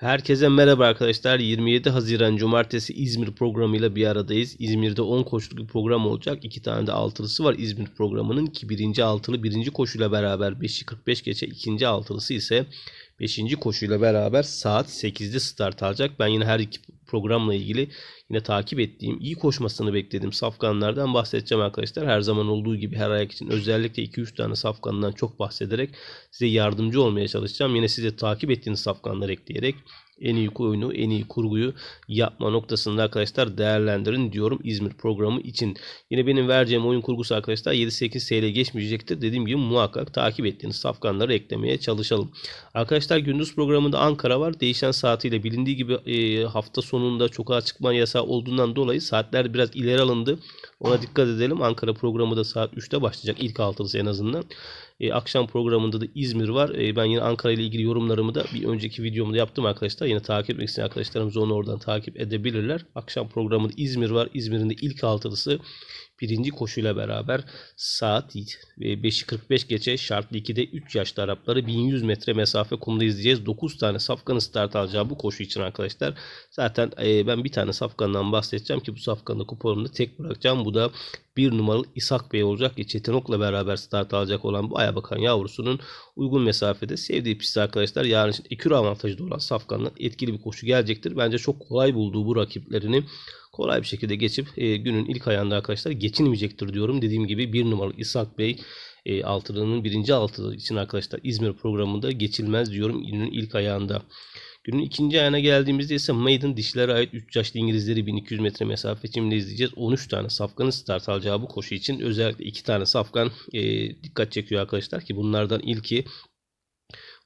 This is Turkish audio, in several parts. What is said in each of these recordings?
Herkese merhaba arkadaşlar. 27 Haziran Cumartesi İzmir programıyla bir aradayız. İzmir'de 10 koşuluk bir program olacak. 2 tane de altılısı var İzmir programının ki birinci altılı birinci koşuyla beraber 5'i 45 geçe ikinci altılısı ise 5. koşuyla beraber saat 8'de start alacak. Ben yine her iki programla ilgili yine takip ettiğim, iyi koşmasını beklediğim safkanlardan bahsedeceğim arkadaşlar. Her zaman olduğu gibi her ayak için özellikle 2-3 tane safkandan çok bahsederek size yardımcı olmaya çalışacağım. Yine size takip ettiğiniz safkanları ekleyerek en iyi oyunu, en iyi kurguyu yapma noktasında arkadaşlar değerlendirin diyorum İzmir programı için. Yine benim vereceğim oyun kurgusu arkadaşlar 7-8 TL geçmeyecektir. Dediğim gibi muhakkak takip ettiğiniz safkanları eklemeye çalışalım. Arkadaşlar gündüz programında Ankara var. Değişen saatiyle bilindiği gibi e, hafta sonunda çok çıkma yasağı olduğundan dolayı saatler biraz ileri alındı. Ona dikkat edelim. Ankara programı da saat 3'te başlayacak. İlk altısı en azından. E, akşam programında da İzmir var. E, ben yine Ankara ile ilgili yorumlarımı da bir önceki videomda yaptım arkadaşlar. Yine takip etmek isteyen arkadaşlarımız onu oradan takip edebilirler. Akşam programında İzmir var. İzmir'in de ilk altılısı birinci koşuyla beraber saat 5.45 geçe şartlı 2'de 3 yaşlı Arapları 1100 metre mesafe kumda izleyeceğiz. 9 tane safkanı start alacağı bu koşu için arkadaşlar. Zaten e, ben bir tane safkandan bahsedeceğim ki bu safkanı kuponunu tek bırakacağım. Bu da bir numaralı İshak Bey olacak ki Çetinok'la beraber start alacak olan bu aya bakan yavrusunun uygun mesafede sevdiği pist arkadaşlar yarın için ekür avantajı olan safkandan etkili bir koşu gelecektir. Bence çok kolay bulduğu bu rakiplerini kolay bir şekilde geçip e, günün ilk ayağında arkadaşlar geçinmeyecektir diyorum. Dediğim gibi bir numaralı İshak Bey e, altılının birinci altılı için arkadaşlar İzmir programında geçilmez diyorum günün ilk ayağında. Günün ikinci ayağına geldiğimizde ise Maiden dişlere ait 3 yaşlı İngilizleri 1200 metre mesafe çimde izleyeceğiz. 13 tane safkanın start alacağı bu koşu için özellikle 2 tane safkan e, dikkat çekiyor arkadaşlar ki bunlardan ilki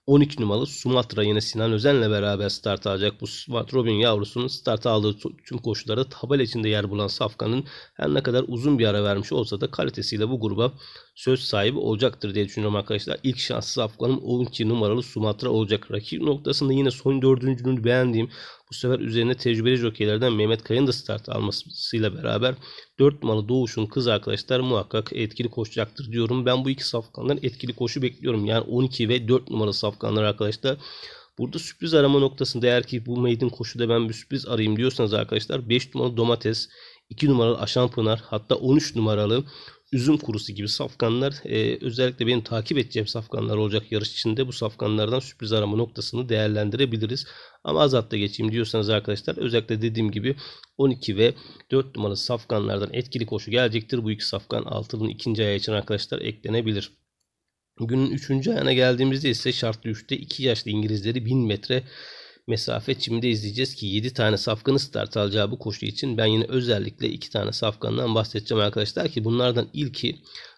12 numaralı Sumatra yine Sinan Özen'le beraber start alacak. Bu Smart Robin yavrusunun start aldığı tüm koşullarda tabela içinde yer bulan Safkan'ın her ne kadar uzun bir ara vermiş olsa da kalitesiyle bu gruba söz sahibi olacaktır diye düşünüyorum arkadaşlar. İlk şanssız Afgan'ın 12 numaralı Sumatra olacak. Rakip noktasında yine son dördüncünün beğendiğim bu sefer üzerine tecrübeli jokeylerden Mehmet Kayın da start almasıyla beraber 4 numaralı Doğuş'un kızı arkadaşlar muhakkak etkili koşacaktır diyorum. Ben bu iki safkandan etkili koşu bekliyorum. Yani 12 ve 4 numaralı safkanlar arkadaşlar. Burada sürpriz arama noktasında eğer ki bu maiden koşuda ben bir sürpriz arayayım diyorsanız arkadaşlar 5 numaralı domates, 2 numaralı aşan pınar hatta 13 numaralı üzüm kurusu gibi safkanlar e, özellikle benim takip edeceğim safkanlar olacak yarış içinde bu safkanlardan sürpriz arama noktasını değerlendirebiliriz. Ama az hatta geçeyim diyorsanız arkadaşlar özellikle dediğim gibi 12 ve 4 numaralı safkanlardan etkili koşu gelecektir. Bu iki safkan altının ikinci ayağı için arkadaşlar eklenebilir. Günün 3. ayağına geldiğimizde ise şartlı 3'te 2 yaşlı İngilizleri 1000 metre mesafe çimde izleyeceğiz ki 7 tane safkanı start alacağı bu koşu için ben yine özellikle 2 tane safkandan bahsedeceğim arkadaşlar ki bunlardan ilki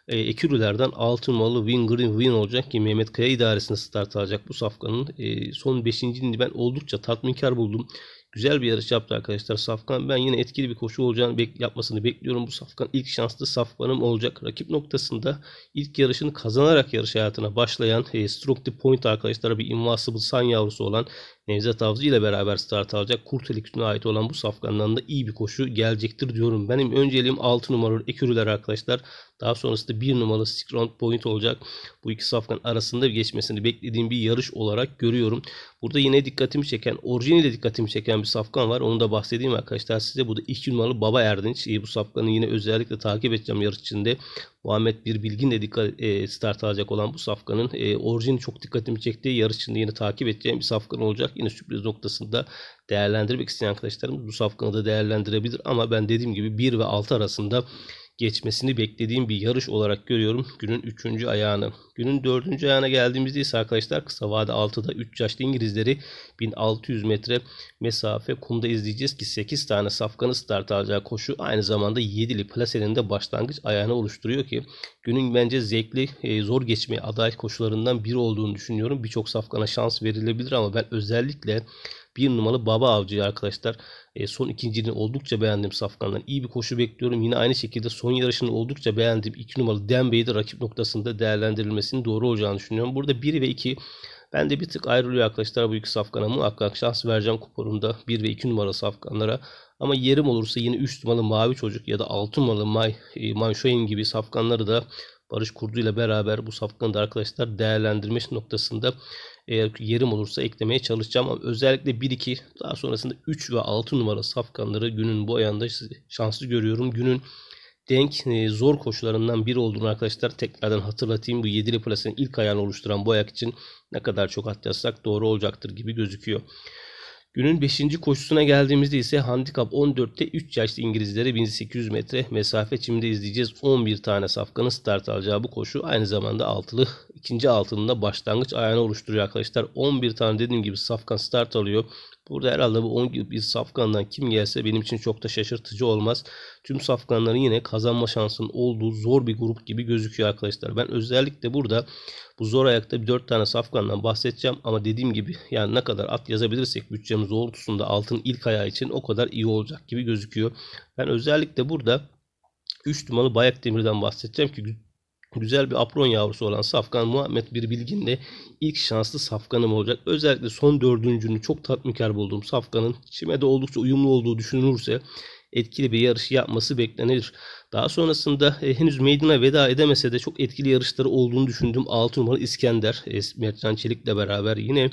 e, ekürülerden 6 numaralı Win Green Win olacak ki Mehmet Kaya idaresinde start alacak bu safkanın. E, son 5. ben oldukça tatminkar buldum. Güzel bir yarış yaptı arkadaşlar Safkan. Ben yine etkili bir koşu olacağını bek yapmasını bekliyorum. Bu Safkan ilk şanslı Safkan'ım olacak. Rakip noktasında ilk yarışını kazanarak yarış hayatına başlayan e, Stroke the Point arkadaşlara bir Invincible Sun yavrusu olan Nevzat Avcı ile beraber start alacak. Kurteli Kütü'ne ait olan bu safkandan da iyi bir koşu gelecektir diyorum. Benim önceliğim 6 numaralı ekürüler arkadaşlar. Daha sonrasında 1 numaralı stick point olacak. Bu iki safkan arasında geçmesini beklediğim bir yarış olarak görüyorum. Burada yine dikkatimi çeken, orijiniyle dikkatimi çeken bir safkan var. Onu da bahsedeyim arkadaşlar size. Bu da 2 numaralı Baba Erdinç. Bu safkanı yine özellikle takip edeceğim yarış içinde. Muhammed Bir Bilgin de dikkat e, start alacak olan bu safkanın e, orijini çok dikkatimi çekti. içinde yine takip edeceğim bir safkan olacak. Yine sürpriz noktasında değerlendirmek isteyen arkadaşlarımız bu safkanı da değerlendirebilir. Ama ben dediğim gibi 1 ve 6 arasında geçmesini beklediğim bir yarış olarak görüyorum günün 3. ayağını. Günün 4. ayağına geldiğimizde ise arkadaşlar kısa vade 6'da 3 yaşlı İngilizleri 1600 metre mesafe kumda izleyeceğiz ki 8 tane safkanın start alacağı koşu aynı zamanda 7'li plasenin de başlangıç ayağını oluşturuyor ki günün bence zevkli e, zor geçmeye aday koşularından biri olduğunu düşünüyorum. Birçok safkana şans verilebilir ama ben özellikle bir numaralı Baba Avcı'yı arkadaşlar. E, son ikinciliğini oldukça beğendim Safkan'dan. iyi bir koşu bekliyorum. Yine aynı şekilde son yarışını oldukça beğendim. İki numaralı Dembe'yi de rakip noktasında değerlendirilmesinin doğru olacağını düşünüyorum. Burada 1 ve 2 ben de bir tık ayrılıyor arkadaşlar bu iki safkana muhakkak şans vereceğim kuponumda 1 ve 2 numara safkanlara. Ama yerim olursa yine 3 numaralı Mavi Çocuk ya da 6 numaralı May, e, Manşoyen gibi safkanları da Barış Kurdu ile beraber bu safkanı da arkadaşlar değerlendirmiş noktasında eğer yerim olursa eklemeye çalışacağım. Ama özellikle 1-2 daha sonrasında 3 ve 6 numara safkanları günün bu ayında şanslı görüyorum. Günün denk e, zor koşularından biri olduğunu arkadaşlar tekrardan hatırlatayım. Bu 7'li plasenin ilk ayağını oluşturan bu ayak için ne kadar çok atlasak doğru olacaktır gibi gözüküyor. Günün 5. koşusuna geldiğimizde ise handikap 14'te 3 yaşlı İngilizlere 1800 metre mesafe çimde izleyeceğiz. 11 tane safkanın start alacağı bu koşu aynı zamanda altılı ikinci altında başlangıç ayağını oluşturuyor arkadaşlar. 11 tane dediğim gibi safkan start alıyor. Burada herhalde bu 10 gibi bir safkandan kim gelse benim için çok da şaşırtıcı olmaz. Tüm safkanların yine kazanma şansının olduğu zor bir grup gibi gözüküyor arkadaşlar. Ben özellikle burada bu zor ayakta 4 tane safkandan bahsedeceğim ama dediğim gibi yani ne kadar at yazabilirsek bütçemiz doğrultusunda altın ilk ayağı için o kadar iyi olacak gibi gözüküyor. Ben özellikle burada 3 numaralı Bayak Demir'den bahsedeceğim ki güzel bir apron yavrusu olan Safkan Muhammed bir bilgin de ilk şanslı Safkan'ım olacak. Özellikle son dördüncünü çok tatminkar bulduğum Safkan'ın çime de oldukça uyumlu olduğu düşünülürse etkili bir yarış yapması beklenir. Daha sonrasında e, henüz meydana veda edemese de çok etkili yarışları olduğunu düşündüğüm 6 numaralı İskender e, Mertcan ile beraber yine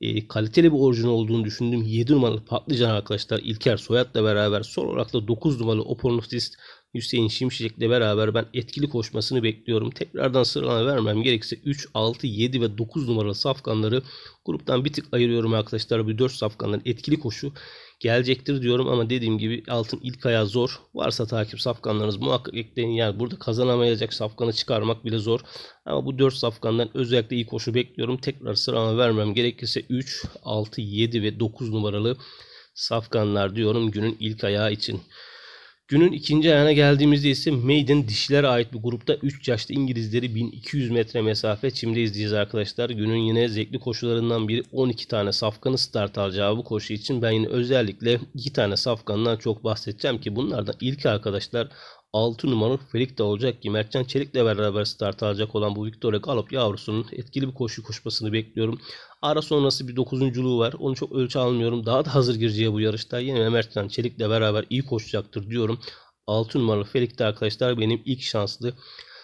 e, kaliteli bir orijinal olduğunu düşündüğüm 7 numaralı patlıcan arkadaşlar İlker ile beraber son olarak da 9 numaralı Opportunist Hüseyin Şimşek'le beraber ben etkili koşmasını bekliyorum. Tekrardan sıralama vermem gerekirse 3, 6, 7 ve 9 numaralı safkanları gruptan bir tık ayırıyorum arkadaşlar. Bu 4 safkanların etkili koşu gelecektir diyorum ama dediğim gibi altın ilk aya zor. Varsa takip safkanlarınız muhakkak ekleyin. Yani burada kazanamayacak safkanı çıkarmak bile zor. Ama bu 4 safkandan özellikle iyi koşu bekliyorum. Tekrar sıralama vermem gerekirse 3, 6, 7 ve 9 numaralı safkanlar diyorum günün ilk ayağı için. Günün ikinci ayağına geldiğimizde ise Maiden dişilere ait bir grupta 3 yaşlı İngilizleri 1200 metre mesafe çimde izleyeceğiz arkadaşlar. Günün yine zevkli koşularından biri 12 tane safkanı start alacağı bu koşu için ben yine özellikle 2 tane safkandan çok bahsedeceğim ki bunlardan ilk arkadaşlar 6 numaralı Felik de olacak ki Mertcan Çelik'le beraber start alacak olan bu Victoria Galop yavrusunun etkili bir koşu koşmasını bekliyorum. Ara sonrası bir dokuzunculuğu var. Onu çok ölçü almıyorum. Daha da hazır gireceği bu yarışta yine Mertcan Çelik'le beraber iyi koşacaktır diyorum. 6 numaralı Felik de arkadaşlar benim ilk şanslı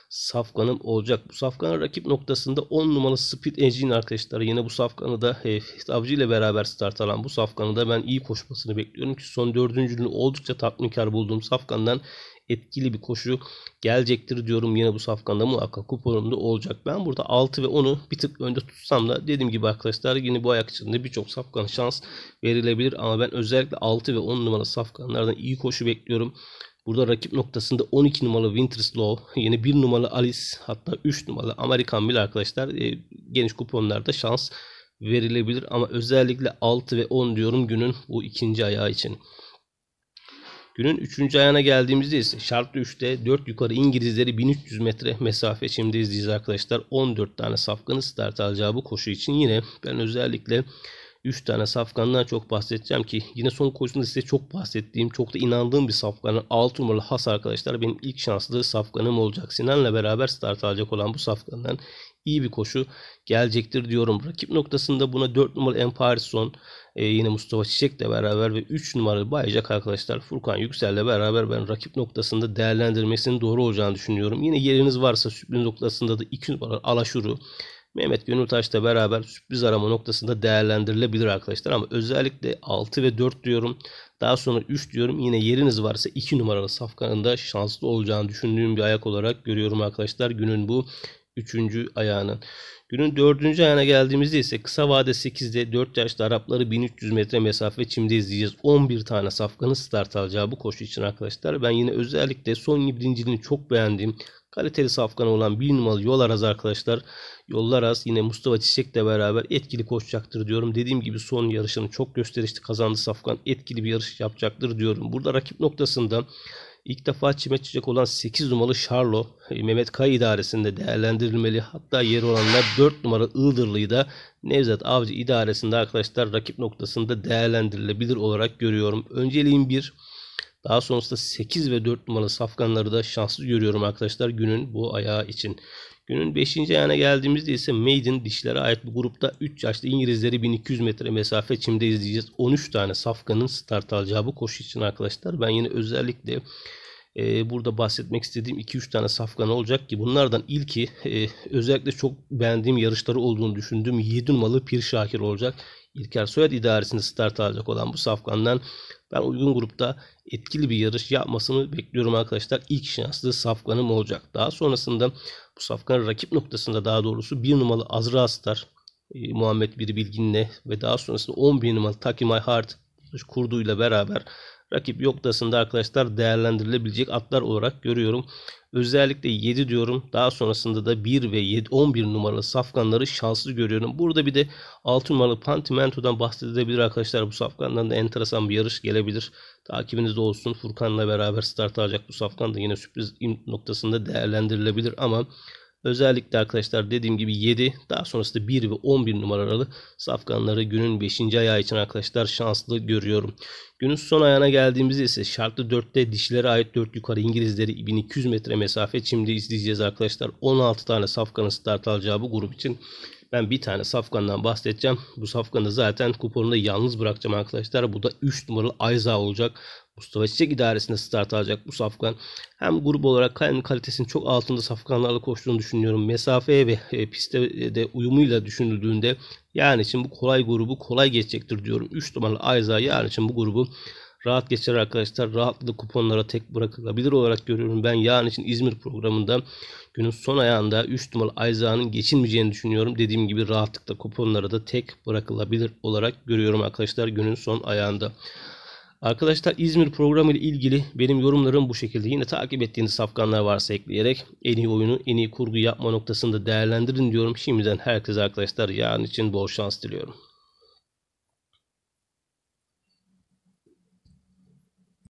safkanım olacak. Bu safkanın rakip noktasında 10 numaralı Speed Engine arkadaşlar. Yine bu safkanı da e, Avcı ile beraber start alan bu safkanı da ben iyi koşmasını bekliyorum ki son dördüncülüğünü oldukça tatminkar bulduğum safkandan etkili bir koşu gelecektir diyorum. Yine bu safkanda muhakkak kuponumda olacak. Ben burada 6 ve 10'u bir tık önde tutsam da dediğim gibi arkadaşlar yine bu ayak içinde birçok safkan şans verilebilir. Ama ben özellikle 6 ve 10 numara safkanlardan iyi koşu bekliyorum. Burada rakip noktasında 12 numaralı Winterslow, yine 1 numaralı Alice hatta 3 numaralı Amerikan bile arkadaşlar e, geniş kuponlarda şans verilebilir. Ama özellikle 6 ve 10 diyorum günün bu ikinci ayağı için. Günün 3. ayağına geldiğimizde ise şartlı 3'te 4 yukarı İngilizleri 1300 metre mesafe şimdi izleyeceğiz arkadaşlar. 14 tane safkanın start alacağı bu koşu için yine ben özellikle 3 tane safkandan çok bahsedeceğim ki yine son koşusunda size çok bahsettiğim çok da inandığım bir safkanın 6 numaralı has arkadaşlar benim ilk şanslı safkanım olacak. Sinan'la beraber start alacak olan bu safkandan iyi bir koşu gelecektir diyorum. Rakip noktasında buna 4 numaralı Emparison e, yine Mustafa Çiçek'le beraber ve 3 numaralı Bayacak arkadaşlar Furkan Yüksel'le beraber ben rakip noktasında değerlendirmesinin doğru olacağını düşünüyorum. Yine yeriniz varsa sürpriz noktasında da 2 numaralı Alaşuru Mehmet Gönültaş'la beraber sürpriz arama noktasında değerlendirilebilir arkadaşlar. Ama özellikle 6 ve 4 diyorum. Daha sonra 3 diyorum. Yine yeriniz varsa 2 numaralı safkanın da şanslı olacağını düşündüğüm bir ayak olarak görüyorum arkadaşlar. Günün bu üçüncü ayağının. Günün dördüncü ayağına geldiğimizde ise kısa vade 8'de 4 yaşlı Arapları 1300 metre mesafe çimde izleyeceğiz. 11 tane safkanın start alacağı bu koşu için arkadaşlar. Ben yine özellikle son birinciliğini çok beğendiğim kaliteli safkan olan bir numaralı yol araz arkadaşlar. Yollar az yine Mustafa Çiçek de beraber etkili koşacaktır diyorum. Dediğim gibi son yarışını çok gösterişli kazandı safkan. Etkili bir yarış yapacaktır diyorum. Burada rakip noktasında İlk defa çime çıkacak olan 8 numaralı Şarlo e, Mehmet Kaya idaresinde değerlendirilmeli. Hatta yeri olanlar 4 numara Iğdırlı'yı da Nevzat Avcı idaresinde arkadaşlar rakip noktasında değerlendirilebilir olarak görüyorum. Önceliğim 1. Daha sonrasında 8 ve 4 numaralı safkanları da şanslı görüyorum arkadaşlar günün bu ayağı için. Günün 5. ayağına geldiğimizde ise Maiden dişlere ait bu grupta 3 yaşlı İngilizleri 1200 metre mesafe çimde izleyeceğiz. 13 tane safkanın start alacağı bu koşu için arkadaşlar. Ben yine özellikle e, burada bahsetmek istediğim 2-3 tane safkan olacak ki bunlardan ilki e, özellikle çok beğendiğim yarışları olduğunu düşündüğüm 7 numaralı Pir Şakir olacak. İlker Soyad idaresinde start alacak olan bu safkandan ben uygun grupta etkili bir yarış yapmasını bekliyorum arkadaşlar. İlk şanslı safkanım olacak. Daha sonrasında bu safkan rakip noktasında daha doğrusu 1 numaralı Azra Astar e, Muhammed Bir Bilgin'le ve daha sonrasında 11 numaralı Takimay Hart kurduğuyla beraber rakip yoktasında arkadaşlar değerlendirilebilecek atlar olarak görüyorum. Özellikle 7 diyorum. Daha sonrasında da 1 ve 7, 11 numaralı safkanları şanslı görüyorum. Burada bir de 6 numaralı Pantimento'dan bahsedebilir arkadaşlar. Bu safkandan da enteresan bir yarış gelebilir. Takibinizde olsun. Furkan'la beraber start alacak bu safkan da yine sürpriz noktasında değerlendirilebilir ama Özellikle arkadaşlar dediğim gibi 7 daha sonrasında 1 ve 11 numaralı safkanları günün 5. ayağı için arkadaşlar şanslı görüyorum. Günün son ayağına geldiğimizde ise şartlı 4'te dişlere ait 4 yukarı İngilizleri 1200 metre mesafe şimdi izleyeceğiz arkadaşlar. 16 tane safkanın start alacağı bu grup için ben bir tane safkandan bahsedeceğim. Bu safkanı zaten kuponunda yalnız bırakacağım arkadaşlar. Bu da 3 numaralı Ayza olacak. Mustafa Çiçek idaresinde start alacak bu safkan. Hem grup olarak hem kalitesinin çok altında safkanlarla koştuğunu düşünüyorum. Mesafeye ve e, piste de uyumuyla düşünüldüğünde yani için bu kolay grubu kolay geçecektir diyorum. 3 numaralı Ayza yani için bu grubu rahat geçer arkadaşlar. Rahatlıkla kuponlara tek bırakılabilir olarak görüyorum. Ben yarın için İzmir programında günün son ayağında 3 numaralı Ayza'nın geçilmeyeceğini düşünüyorum. Dediğim gibi rahatlıkla kuponlara da tek bırakılabilir olarak görüyorum arkadaşlar günün son ayağında. Arkadaşlar İzmir programı ile ilgili benim yorumlarım bu şekilde. Yine takip ettiğiniz safkanlar varsa ekleyerek en iyi oyunu en iyi kurgu yapma noktasında değerlendirin diyorum. Şimdiden herkese arkadaşlar yarın için bol şans diliyorum.